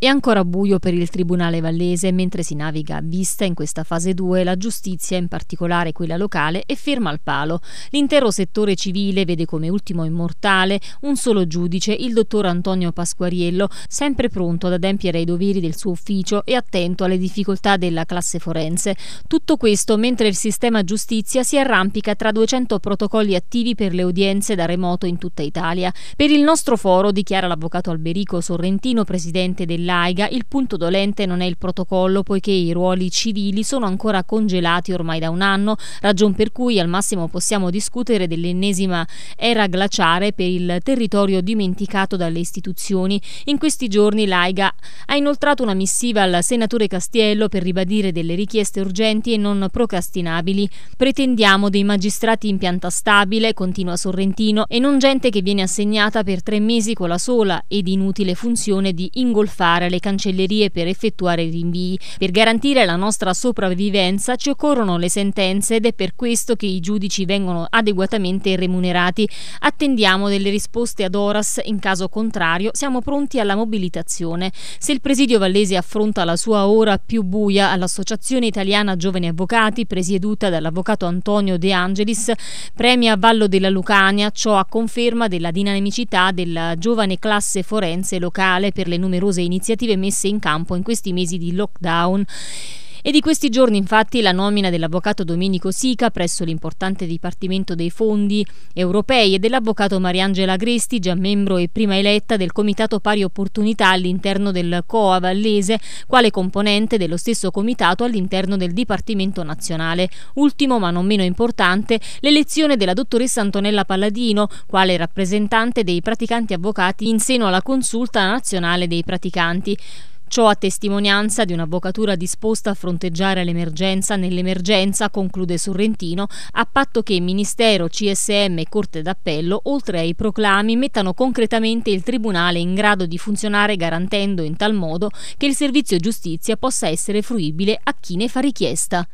È ancora buio per il Tribunale Vallese mentre si naviga a vista in questa fase 2 la giustizia, in particolare quella locale, è ferma al palo. L'intero settore civile vede come ultimo immortale un solo giudice, il dottor Antonio Pasquariello, sempre pronto ad adempiere ai doveri del suo ufficio e attento alle difficoltà della classe forense. Tutto questo mentre il sistema giustizia si arrampica tra 200 protocolli attivi per le udienze da remoto in tutta Italia. Per il nostro foro, dichiara l'avvocato Alberico Sorrentino, presidente della dell'AIGA il punto dolente non è il protocollo poiché i ruoli civili sono ancora congelati ormai da un anno, ragion per cui al massimo possiamo discutere dell'ennesima era glaciare per il territorio dimenticato dalle istituzioni. In questi giorni l'AIGA ha inoltrato una missiva al senatore Castiello per ribadire delle richieste urgenti e non procrastinabili. Pretendiamo dei magistrati in pianta stabile, continua Sorrentino, e non gente che viene assegnata per tre mesi con la sola ed inutile funzione di ingolfare andare alle cancellerie per effettuare i rinvii. Per garantire la nostra sopravvivenza ci occorrono le sentenze ed è per questo che i giudici vengono adeguatamente remunerati. Attendiamo delle risposte ad Oras, in caso contrario siamo pronti alla mobilitazione. Se il presidio Vallese affronta la sua ora più buia all'Associazione Italiana Giovani Avvocati, presieduta dall'avvocato Antonio De Angelis, premia Vallo della Lucania, ciò a conferma della dinamicità della giovane classe forense locale per le numerose iniziative iniziative messe in campo in questi mesi di lockdown è di questi giorni infatti la nomina dell'avvocato Domenico Sica presso l'importante Dipartimento dei Fondi Europei e dell'avvocato Mariangela Gresti, già membro e prima eletta del Comitato Pari Opportunità all'interno del COA Vallese, quale componente dello stesso comitato all'interno del Dipartimento Nazionale. Ultimo ma non meno importante, l'elezione della dottoressa Antonella Palladino, quale rappresentante dei praticanti avvocati in seno alla Consulta Nazionale dei Praticanti. Ciò a testimonianza di un'avvocatura disposta a fronteggiare l'emergenza nell'emergenza, conclude Sorrentino, a patto che Ministero, CSM e Corte d'Appello, oltre ai proclami, mettano concretamente il Tribunale in grado di funzionare garantendo in tal modo che il servizio giustizia possa essere fruibile a chi ne fa richiesta.